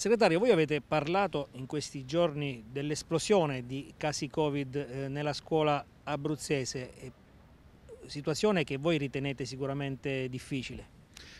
Segretario, voi avete parlato in questi giorni dell'esplosione di casi Covid eh, nella scuola abruzzese, situazione che voi ritenete sicuramente difficile.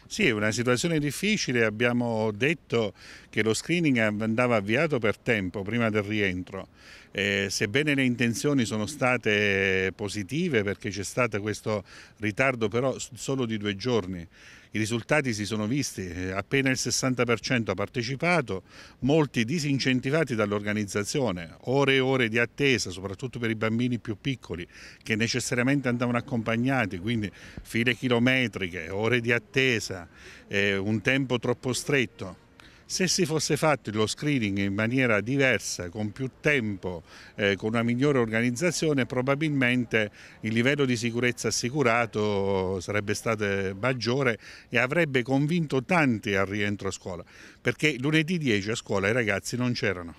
Sì, è una situazione difficile, abbiamo detto che lo screening andava avviato per tempo, prima del rientro. Eh, sebbene le intenzioni sono state positive perché c'è stato questo ritardo però solo di due giorni, i risultati si sono visti, eh, appena il 60% ha partecipato, molti disincentivati dall'organizzazione, ore e ore di attesa, soprattutto per i bambini più piccoli che necessariamente andavano accompagnati, quindi file chilometriche, ore di attesa, eh, un tempo troppo stretto. Se si fosse fatto lo screening in maniera diversa, con più tempo, eh, con una migliore organizzazione, probabilmente il livello di sicurezza assicurato sarebbe stato maggiore e avrebbe convinto tanti al rientro a scuola, perché lunedì 10 a scuola i ragazzi non c'erano.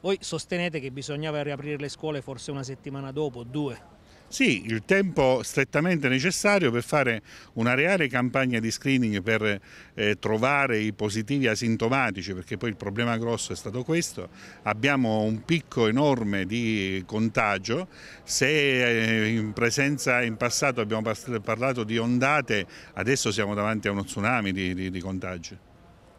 Voi sostenete che bisognava riaprire le scuole forse una settimana dopo, due, sì, il tempo strettamente necessario per fare una reale campagna di screening per eh, trovare i positivi asintomatici, perché poi il problema grosso è stato questo. Abbiamo un picco enorme di contagio, se eh, in presenza in passato abbiamo parlato di ondate, adesso siamo davanti a uno tsunami di, di, di contagio.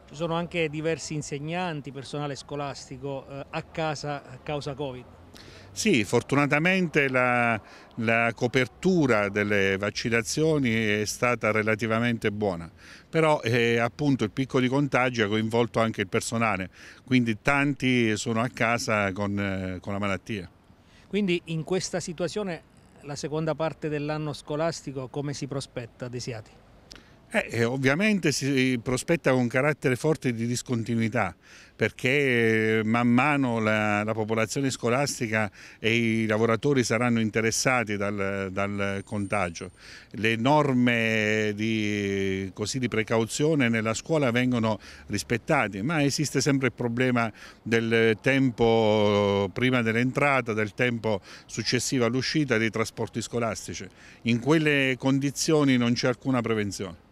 Ci sono anche diversi insegnanti, personale scolastico eh, a casa a causa Covid. Sì, fortunatamente la, la copertura delle vaccinazioni è stata relativamente buona, però eh, appunto il picco di contagio ha coinvolto anche il personale, quindi tanti sono a casa con, eh, con la malattia. Quindi in questa situazione la seconda parte dell'anno scolastico come si prospetta, Desiati? Eh, eh, ovviamente si eh, prospetta un carattere forte di discontinuità perché eh, man mano la, la popolazione scolastica e i lavoratori saranno interessati dal, dal contagio. Le norme di, così, di, precauzione nella scuola vengono rispettate, ma esiste sempre il problema del tempo prima dell'entrata, del tempo successivo all'uscita dei trasporti scolastici. In quelle condizioni non c'è alcuna prevenzione.